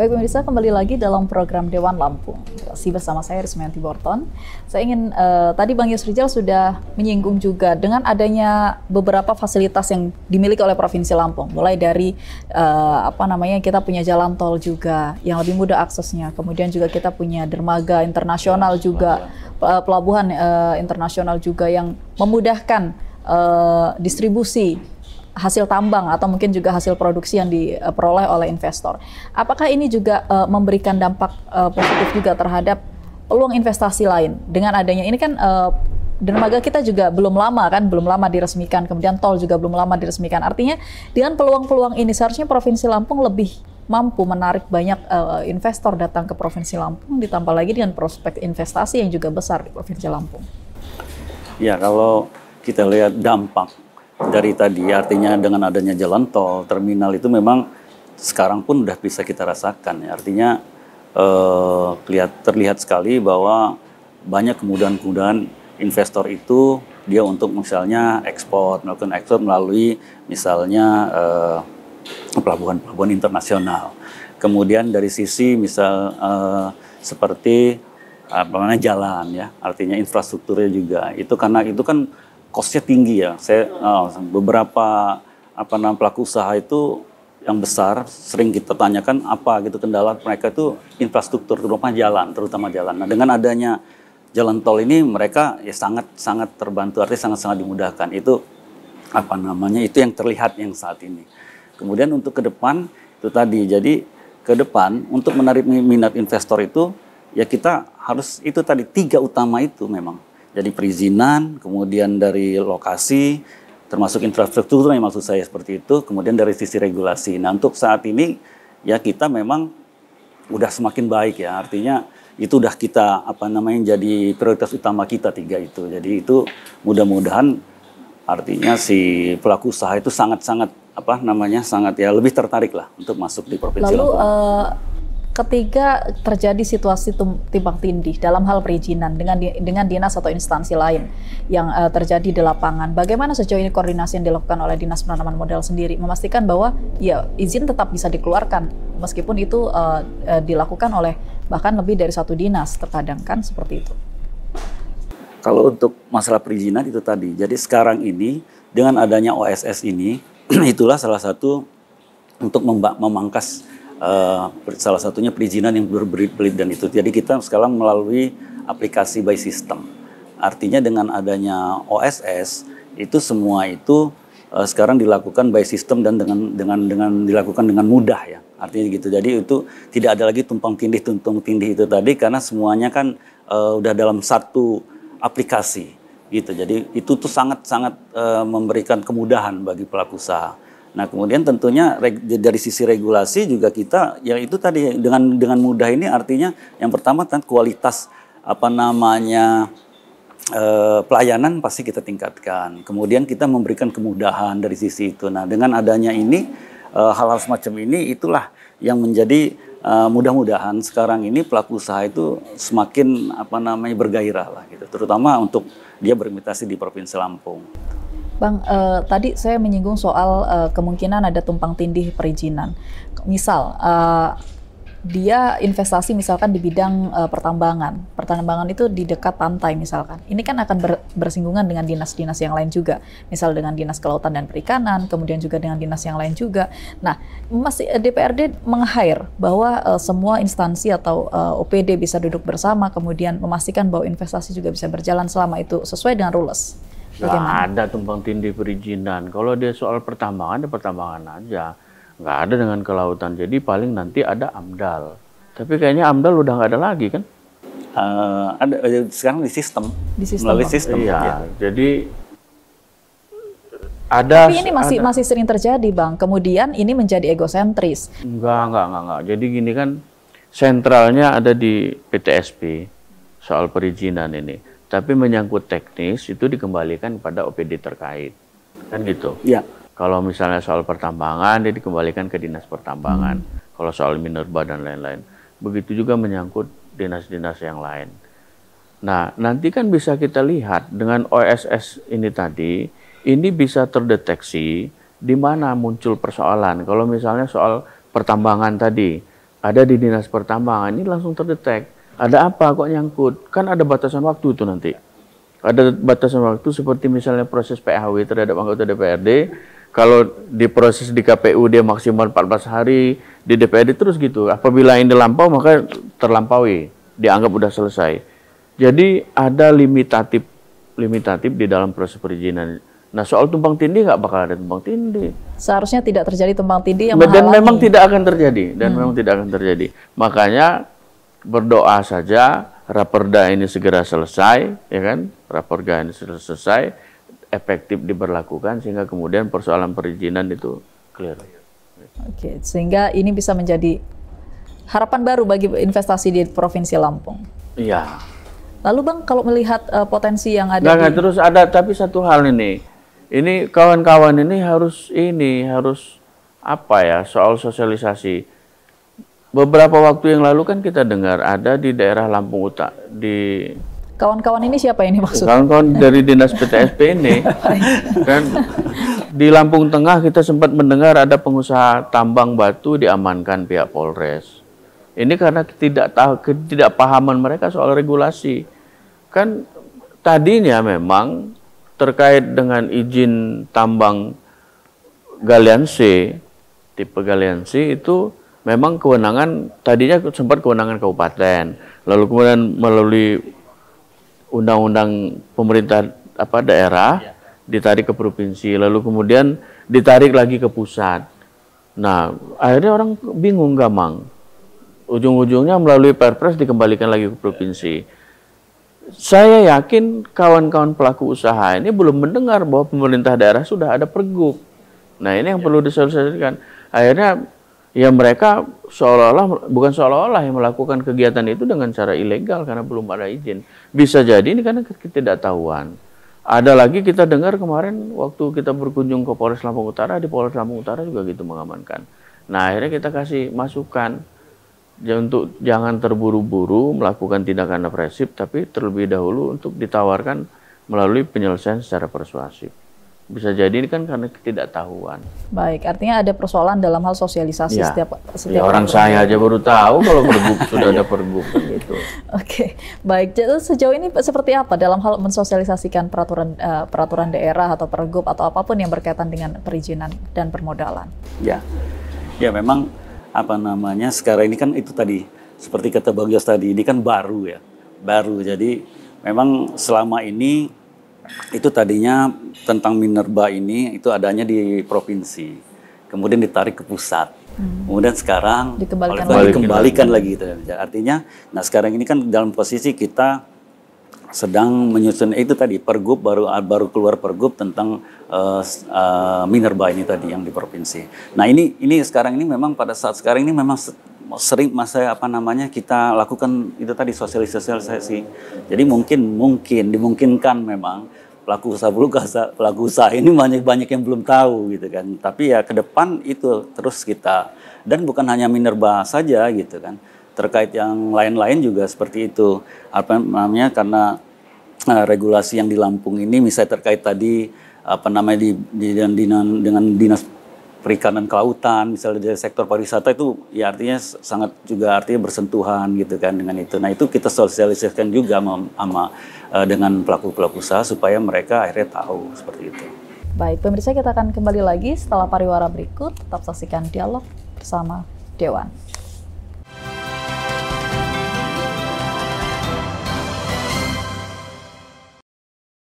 Baik pemirsa, kembali lagi dalam program Dewan Lampung. Masih bersama saya Rismanti Borton. Saya ingin uh, tadi Bang Rijal sudah menyinggung juga dengan adanya beberapa fasilitas yang dimiliki oleh Provinsi Lampung, mulai dari uh, apa namanya kita punya jalan tol juga yang lebih mudah aksesnya. Kemudian juga kita punya dermaga internasional juga, pelabuhan, pelabuhan uh, internasional juga yang memudahkan uh, distribusi hasil tambang atau mungkin juga hasil produksi yang diperoleh oleh investor. Apakah ini juga uh, memberikan dampak uh, positif juga terhadap peluang investasi lain dengan adanya ini kan uh, dermaga kita juga belum lama kan, belum lama diresmikan. Kemudian tol juga belum lama diresmikan. Artinya dengan peluang-peluang ini seharusnya Provinsi Lampung lebih mampu menarik banyak uh, investor datang ke Provinsi Lampung ditambah lagi dengan prospek investasi yang juga besar di Provinsi Lampung. Ya, kalau kita lihat dampak dari tadi artinya dengan adanya jalan tol terminal itu memang sekarang pun sudah bisa kita rasakan ya. artinya eh, terlihat sekali bahwa banyak kemudahan-kemudahan investor itu dia untuk misalnya ekspor melakukan ekspor melalui misalnya eh, pelabuhan-pelabuhan internasional kemudian dari sisi misal eh, seperti apa namanya jalan ya artinya infrastrukturnya juga itu karena itu kan Kosnya tinggi ya. Saya oh, beberapa apa namanya pelaku usaha itu yang besar sering kita tanyakan apa gitu kendala mereka itu infrastruktur terutama jalan terutama jalan. Nah dengan adanya jalan tol ini mereka ya sangat sangat terbantu artinya sangat sangat dimudahkan itu apa namanya itu yang terlihat yang saat ini. Kemudian untuk ke depan itu tadi jadi ke depan untuk menarik minat investor itu ya kita harus itu tadi tiga utama itu memang jadi perizinan, kemudian dari lokasi, termasuk infrastruktur yang maksud saya seperti itu, kemudian dari sisi regulasi. Nah untuk saat ini ya kita memang udah semakin baik ya, artinya itu udah kita apa namanya jadi prioritas utama kita tiga itu. Jadi itu mudah-mudahan artinya si pelaku usaha itu sangat-sangat apa namanya sangat ya lebih tertarik lah untuk masuk di provinsi Lalu Uh Ketiga, terjadi situasi timbang tindih dalam hal perizinan dengan dengan dinas atau instansi lain yang uh, terjadi di lapangan. Bagaimana sejauh ini koordinasi yang dilakukan oleh Dinas Penanaman Modal sendiri memastikan bahwa ya izin tetap bisa dikeluarkan meskipun itu uh, uh, dilakukan oleh bahkan lebih dari satu dinas terkadang kan seperti itu. Kalau untuk masalah perizinan itu tadi. Jadi sekarang ini dengan adanya OSS ini itulah salah satu untuk memangkas uh, salah satunya perizinan yang berbelit-belit dan itu. Jadi kita sekarang melalui aplikasi by system. Artinya dengan adanya OSS itu semua itu uh, sekarang dilakukan by system dan dengan dengan dengan dilakukan dengan mudah ya. Artinya gitu. Jadi itu tidak ada lagi tumpang tindih tumpang tindih itu tadi karena semuanya kan uh, udah dalam satu aplikasi gitu. Jadi itu tuh sangat sangat uh, memberikan kemudahan bagi pelaku usaha. Nah, kemudian tentunya dari sisi regulasi juga kita ya itu tadi dengan dengan mudah ini artinya yang pertama kan kualitas apa namanya eh, pelayanan pasti kita tingkatkan. Kemudian kita memberikan kemudahan dari sisi itu. Nah, dengan adanya ini eh, hal-hal eh, semacam ini itulah yang menjadi eh, mudah-mudahan sekarang ini pelaku usaha itu semakin apa namanya bergairah lah gitu. Terutama untuk dia berinvestasi di Provinsi Lampung. Bang, uh, tadi saya menyinggung soal uh, kemungkinan ada tumpang tindih perizinan. Misal, uh, dia investasi misalkan di bidang uh, pertambangan. Pertambangan itu di dekat pantai misalkan. Ini kan akan ber, bersinggungan dengan dinas-dinas yang lain juga. Misal dengan dinas kelautan dan perikanan, kemudian juga dengan dinas yang lain juga. Nah, masih DPRD meng-hire bahwa uh, semua instansi atau uh, OPD bisa duduk bersama kemudian memastikan bahwa investasi juga bisa berjalan selama itu sesuai dengan rules. Nggak ada tumpang tindih perizinan. Kalau dia soal pertambangan, ada ya pertambangan aja. Nggak ada dengan kelautan. Jadi paling nanti ada AMDAL. Tapi kayaknya AMDAL udah nggak ada lagi kan? Uh, ada eh, sekarang di sistem, di sistem melalui sistem. Iya. Ya. Jadi ada. Tapi ini masih ada. masih sering terjadi, bang. Kemudian ini menjadi egosentris. Enggak, enggak, enggak, enggak. Jadi gini kan, sentralnya ada di PTSP soal perizinan ini. Tapi menyangkut teknis itu dikembalikan pada OPD terkait. Kan gitu. Iya. Kalau misalnya soal pertambangan dia dikembalikan ke Dinas Pertambangan. Hmm. Kalau soal minerba dan lain-lain. Begitu juga menyangkut dinas-dinas yang lain. Nah, nanti kan bisa kita lihat dengan OSS ini tadi, ini bisa terdeteksi di mana muncul persoalan. Kalau misalnya soal pertambangan tadi, ada di dinas pertambangan, ini langsung terdetek ada apa kok nyangkut? Kan ada batasan waktu itu nanti. Ada batasan waktu seperti misalnya proses PHW terhadap anggota DPRD. Kalau diproses di KPU dia maksimal 14 hari, di DPRD terus gitu. Apabila ini lampau maka terlampaui, dianggap sudah selesai. Jadi ada limitatif limitatif di dalam proses perizinan. Nah soal tumpang tindih nggak bakal ada tumpang tindih. Seharusnya tidak terjadi tumpang tindih yang Dan memang tidak akan terjadi. Dan hmm. memang tidak akan terjadi. Makanya berdoa saja raperda ini segera selesai, ya kan? Raperda ini selesai, efektif diberlakukan sehingga kemudian persoalan perizinan itu clear. Oke, sehingga ini bisa menjadi harapan baru bagi investasi di provinsi Lampung. Iya. Lalu bang, kalau melihat uh, potensi yang ada, nggak, di... terus ada tapi satu hal ini, ini kawan-kawan ini harus ini harus apa ya soal sosialisasi Beberapa waktu yang lalu kan kita dengar ada di daerah Lampung Utara di Kawan-kawan ini siapa ini maksudnya? Kawan-kawan dari dinas PTSP ini kan di Lampung Tengah kita sempat mendengar ada pengusaha tambang batu diamankan pihak Polres. Ini karena tidak tahu ketidakpahaman mereka soal regulasi. Kan tadinya memang terkait dengan izin tambang galian C, tipe galian C itu memang kewenangan tadinya sempat kewenangan kabupaten, lalu kemudian melalui undang-undang pemerintah apa daerah iya. ditarik ke provinsi, lalu kemudian ditarik lagi ke pusat. Nah, akhirnya orang bingung gamang. Ujung-ujungnya melalui Perpres dikembalikan lagi ke provinsi. Saya yakin kawan-kawan pelaku usaha ini belum mendengar bahwa pemerintah daerah sudah ada pergub. Nah, ini yang iya. perlu diselesaikan. Akhirnya ya mereka seolah-olah bukan seolah-olah yang melakukan kegiatan itu dengan cara ilegal karena belum ada izin. Bisa jadi ini karena ketidaktahuan. Ada lagi kita dengar kemarin waktu kita berkunjung ke Polres Lampung Utara di Polres Lampung Utara juga gitu mengamankan. Nah akhirnya kita kasih masukan untuk jangan terburu-buru melakukan tindakan represif tapi terlebih dahulu untuk ditawarkan melalui penyelesaian secara persuasif bisa jadi ini kan karena ketidaktahuan. Baik, artinya ada persoalan dalam hal sosialisasi ya. setiap ya, setiap ya, orang saya aja baru tahu kalau pergub sudah ada pergub kan gitu. Oke, baik. Jadi sejauh ini seperti apa dalam hal mensosialisasikan peraturan uh, peraturan daerah atau pergub atau apapun yang berkaitan dengan perizinan dan permodalan? Ya, ya memang apa namanya sekarang ini kan itu tadi seperti kata Bang Yos tadi ini kan baru ya, baru. Jadi memang selama ini itu tadinya tentang minerba ini itu adanya di provinsi, kemudian ditarik ke pusat. Hmm. Kemudian sekarang dikembalikan, lagi. dikembalikan lagi gitu. Artinya, nah sekarang ini kan dalam posisi kita sedang menyusun itu tadi pergub baru baru keluar pergub tentang uh, uh, minerba ini tadi yang di provinsi. Nah ini ini sekarang ini memang pada saat sekarang ini memang sering masa apa namanya kita lakukan itu tadi sosialisasi. Jadi mungkin mungkin dimungkinkan memang pelaku usaha bulu kasa, pelaku usaha ini banyak banyak yang belum tahu gitu kan. Tapi ya ke depan itu terus kita dan bukan hanya minerba saja gitu kan. Terkait yang lain-lain juga seperti itu. Apa namanya karena eh, regulasi yang di Lampung ini misalnya terkait tadi apa namanya di, di dengan, dengan dinas perikanan kelautan, misalnya dari sektor pariwisata itu ya artinya sangat juga artinya bersentuhan gitu kan dengan itu. Nah itu kita sosialisasikan juga sama, eh, dengan pelaku-pelaku usaha supaya mereka akhirnya tahu seperti itu. Baik, pemirsa kita akan kembali lagi setelah pariwara berikut. Tetap saksikan dialog bersama Dewan.